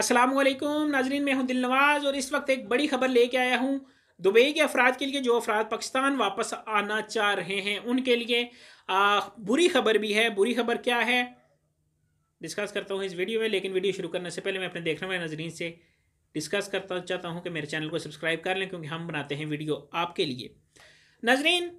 असलम नाजरीन मैं हूं दिल नवाज़ और इस वक्त एक बड़ी खबर लेके आया हूं दुबई के अफराद के लिए जो अफराद पाकिस्तान वापस आना चाह रहे हैं उनके लिए आ, बुरी खबर भी है बुरी खबर क्या है डिस्कस करता हूँ इस वीडियो में लेकिन वीडियो शुरू करने से पहले मैं अपने देखने वाले नाजरीन से डिस्कस करता चाहता हूँ कि मेरे चैनल को सब्सक्राइब कर लें क्योंकि हम बनाते हैं वीडियो आपके लिए नाजरीन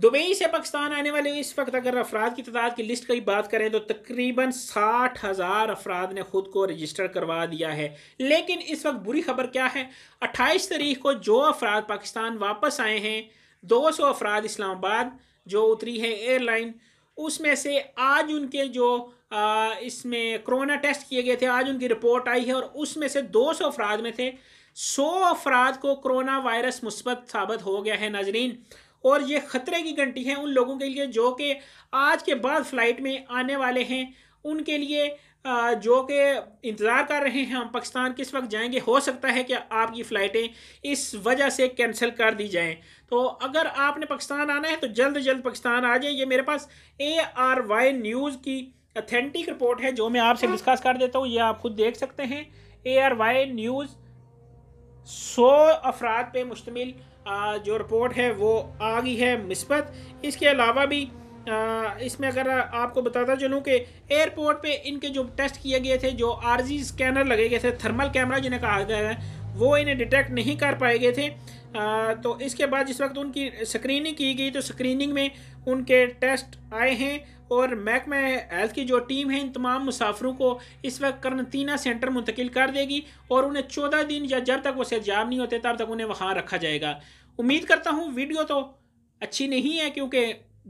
दुबई से पाकिस्तान आने वाले इस वक्त अगर अफराद की तादाद की लिस्ट की बात करें तो तकरीबन साठ हज़ार अफराद ने ख़ुद को रजिस्टर करवा दिया है लेकिन इस वक्त बुरी खबर क्या है अट्ठाईस तारीख को जो अफराद पाकिस्तान वापस आए हैं दो सौ अफराद इस्लामाबाद जो उतरी है एयरलाइन उसमें से आज उनके जो इसमें कोरोना टेस्ट किए गए थे आज उनकी रिपोर्ट आई है और उसमें से सौ अफराद में थे सौ अफराद को करोना वायरस मुस्बत साबित हो गया है नाजरीन और ये ख़तरे की घंटी है उन लोगों के लिए जो कि आज के बाद फ्लाइट में आने वाले हैं उनके लिए जो कि इंतज़ार कर रहे हैं हम पाकिस्तान किस वक्त जाएंगे हो सकता है कि आपकी फ़्लाइटें इस वजह से कैंसिल कर दी जाएं तो अगर आपने पाकिस्तान आना है तो जल्द जल्द पाकिस्तान आ जाए ये मेरे पास ए आर वाई न्यूज़ की अथेंटिक रिपोर्ट है जो मैं आपसे डिस्कस कर देता हूँ ये आप खुद देख सकते हैं ए आर वाई न्यूज़ सौ अफराद पर मुश्तमिल जो रिपोर्ट है वो आ गई है मिसबत इसके अलावा भी इसमें अगर आपको बताता चलूँ कि एयरपोर्ट पे इनके जो टेस्ट किए गए थे जो आरजी स्कैनर लगे गए थे थर्मल कैमरा जिन्हें कहा गया है वो इन्हें डिटेक्ट नहीं कर पाए गए थे आ, तो इसके बाद जिस वक्त उनकी स्क्रीनिंग की गई तो स्क्रीनिंग में उनके टेस्ट आए हैं और महकमा हेल्थ की जो टीम है इन तमाम मुसाफरों को इस वक्त करनतीना सेंटर मुंतकिल कर देगी और उन्हें चौदह दिन या जब तक वो सेजाब नहीं होते तब तक उन्हें वहाँ रखा जाएगा उम्मीद करता हूँ वीडियो तो अच्छी नहीं है क्योंकि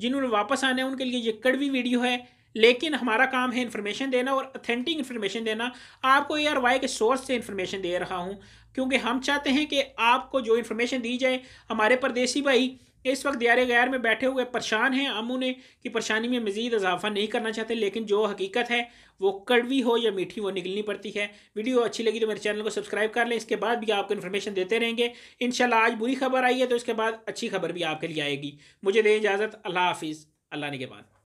जिन्होंने वापस आने उनके लिए ये कड़वी वीडियो है लेकिन हमारा काम है इन्फॉर्मेशन देना और अथेंटिक इन्फॉर्मेशन देना आपको ए आर वाई के सोर्स से इन्फॉर्मेशन दे रहा हूँ क्योंकि हम चाहते हैं कि आपको जो इन्फॉर्मेशन दी जाए हमारे परदेसी भाई इस वक्त दियारे गैर में बैठे हुए परेशान हैं हम उन्हें कि परेशानी में मज़ीद इजाफा नहीं करना चाहते लेकिन जो हकीकत है वो कड़वी हो या मीठी वो निकलनी पड़ती है वीडियो अच्छी लगी तो मेरे चैनल को सब्सक्राइब कर लें इसके बाद भी आपको इन्फॉर्मेशन देते रहेंगे इन आज बुरी खबर आई है तो इसके बाद अच्छी खबर भी आपके लिए आएगी मुझे दें इजाज़त अल्लाह हाफिज़ अल्लाह ने के बाद